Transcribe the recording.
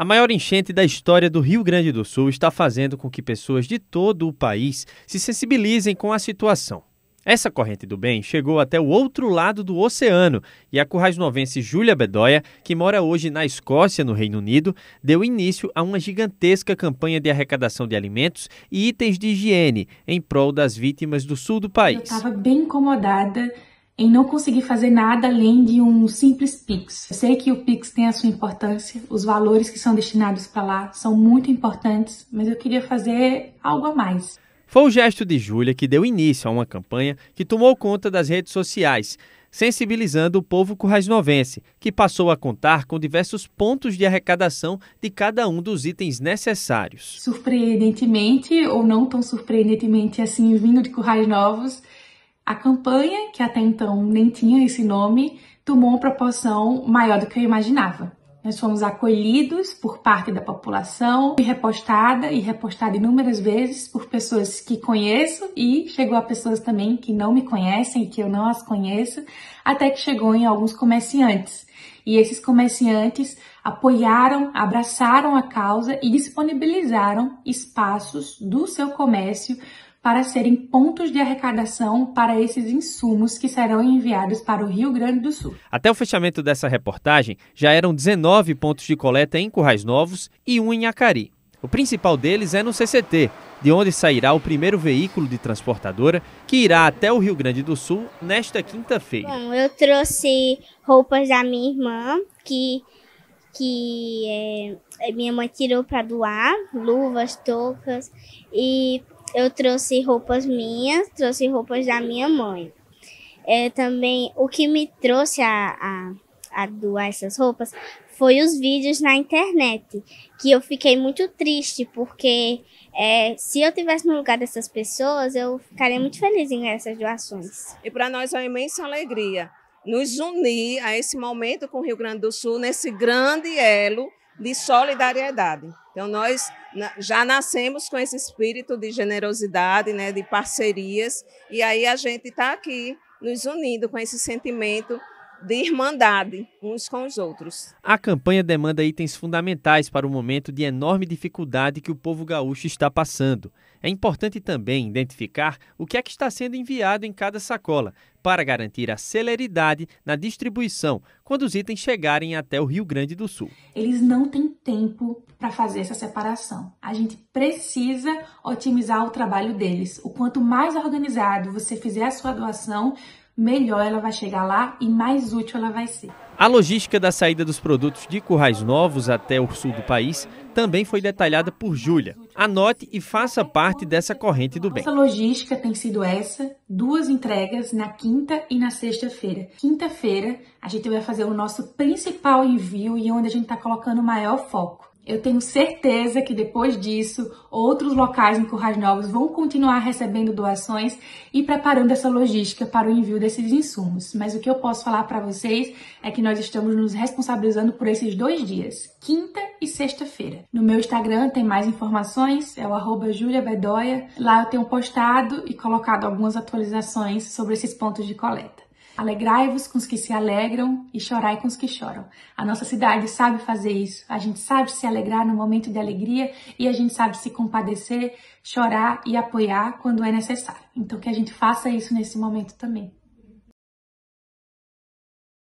A maior enchente da história do Rio Grande do Sul está fazendo com que pessoas de todo o país se sensibilizem com a situação. Essa corrente do bem chegou até o outro lado do oceano e a currais-novense Júlia Bedoya, que mora hoje na Escócia, no Reino Unido, deu início a uma gigantesca campanha de arrecadação de alimentos e itens de higiene em prol das vítimas do sul do país. Eu estava bem incomodada em não conseguir fazer nada além de um simples Pix. Eu sei que o Pix tem a sua importância, os valores que são destinados para lá são muito importantes, mas eu queria fazer algo a mais. Foi o gesto de Júlia que deu início a uma campanha que tomou conta das redes sociais, sensibilizando o povo currasnovense, que passou a contar com diversos pontos de arrecadação de cada um dos itens necessários. Surpreendentemente, ou não tão surpreendentemente assim, vindo de Currais Novos, a campanha, que até então nem tinha esse nome, tomou uma proporção maior do que eu imaginava. Nós fomos acolhidos por parte da população e repostada e repostada inúmeras vezes por pessoas que conheço e chegou a pessoas também que não me conhecem, que eu não as conheço, até que chegou em alguns comerciantes. E esses comerciantes apoiaram, abraçaram a causa e disponibilizaram espaços do seu comércio para serem pontos de arrecadação para esses insumos que serão enviados para o Rio Grande do Sul. Até o fechamento dessa reportagem, já eram 19 pontos de coleta em Currais Novos e um em Acari. O principal deles é no CCT, de onde sairá o primeiro veículo de transportadora que irá até o Rio Grande do Sul nesta quinta-feira. Bom, eu trouxe roupas da minha irmã, que, que é, minha mãe tirou para doar, luvas, toucas e eu trouxe roupas minhas, trouxe roupas da minha mãe. É, também o que me trouxe a, a, a doar essas roupas foi os vídeos na internet, que eu fiquei muito triste, porque é, se eu tivesse no lugar dessas pessoas, eu ficaria muito feliz em essas doações. E para nós é uma imensa alegria nos unir a esse momento com o Rio Grande do Sul, nesse grande elo de solidariedade. Então, nós já nascemos com esse espírito de generosidade, né, de parcerias, e aí a gente está aqui nos unindo com esse sentimento de irmandade uns com os outros. A campanha demanda itens fundamentais para o momento de enorme dificuldade que o povo gaúcho está passando. É importante também identificar o que é que está sendo enviado em cada sacola, para garantir a celeridade na distribuição quando os itens chegarem até o Rio Grande do Sul. Eles não têm tempo para fazer essa separação. A gente precisa otimizar o trabalho deles. O quanto mais organizado você fizer a sua doação, melhor ela vai chegar lá e mais útil ela vai ser. A logística da saída dos produtos de currais novos até o sul do país também foi detalhada por Júlia. Anote e faça parte dessa corrente do bem. Nossa logística tem sido essa, duas entregas na quinta e na sexta-feira. Quinta-feira a gente vai fazer o nosso principal envio e onde a gente está colocando o maior foco. Eu tenho certeza que depois disso, outros locais em Currais Novos vão continuar recebendo doações e preparando essa logística para o envio desses insumos. Mas o que eu posso falar para vocês é que nós estamos nos responsabilizando por esses dois dias, quinta e sexta-feira. No meu Instagram tem mais informações, é o arroba Lá eu tenho postado e colocado algumas atualizações sobre esses pontos de coleta. Alegrai-vos com os que se alegram e chorai com os que choram. A nossa cidade sabe fazer isso. A gente sabe se alegrar no momento de alegria e a gente sabe se compadecer, chorar e apoiar quando é necessário. Então que a gente faça isso nesse momento também.